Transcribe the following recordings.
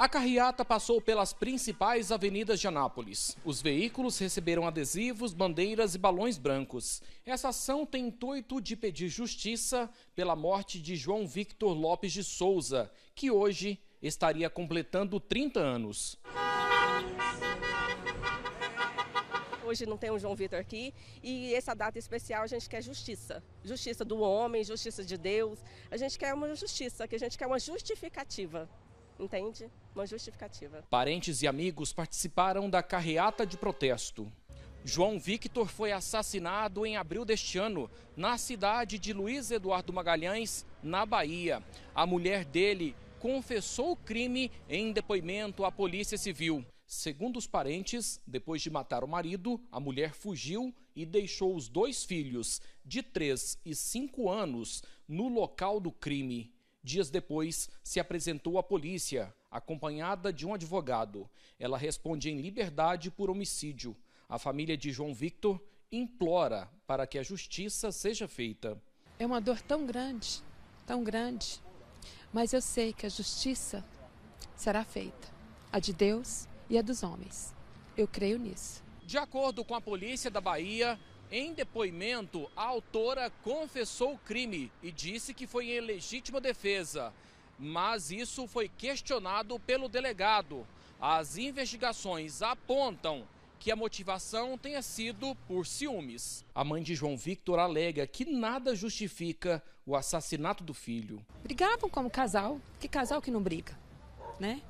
A carreata passou pelas principais avenidas de Anápolis. Os veículos receberam adesivos, bandeiras e balões brancos. Essa ação tem intuito de pedir justiça pela morte de João Victor Lopes de Souza, que hoje estaria completando 30 anos. Hoje não tem o um João Vitor aqui e essa data especial a gente quer justiça. Justiça do homem, justiça de Deus. A gente quer uma justiça, que a gente quer uma justificativa entende? Uma justificativa. Parentes e amigos participaram da carreata de protesto. João Victor foi assassinado em abril deste ano, na cidade de Luiz Eduardo Magalhães, na Bahia. A mulher dele confessou o crime em depoimento à Polícia Civil. Segundo os parentes, depois de matar o marido, a mulher fugiu e deixou os dois filhos, de 3 e 5 anos, no local do crime. Dias depois, se apresentou à polícia, acompanhada de um advogado. Ela responde em liberdade por homicídio. A família de João Victor implora para que a justiça seja feita. É uma dor tão grande, tão grande, mas eu sei que a justiça será feita, a de Deus e a dos homens. Eu creio nisso. De acordo com a polícia da Bahia, em depoimento, a autora confessou o crime e disse que foi em legítima defesa, mas isso foi questionado pelo delegado. As investigações apontam que a motivação tenha sido por ciúmes. A mãe de João Victor alega que nada justifica o assassinato do filho. Brigavam como casal, que casal que não briga, né?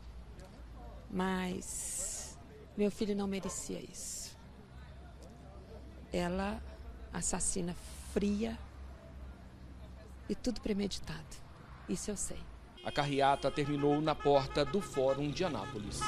Mas meu filho não merecia isso ela assassina fria e tudo premeditado. Isso eu sei. A carreata terminou na porta do Fórum de Anápolis.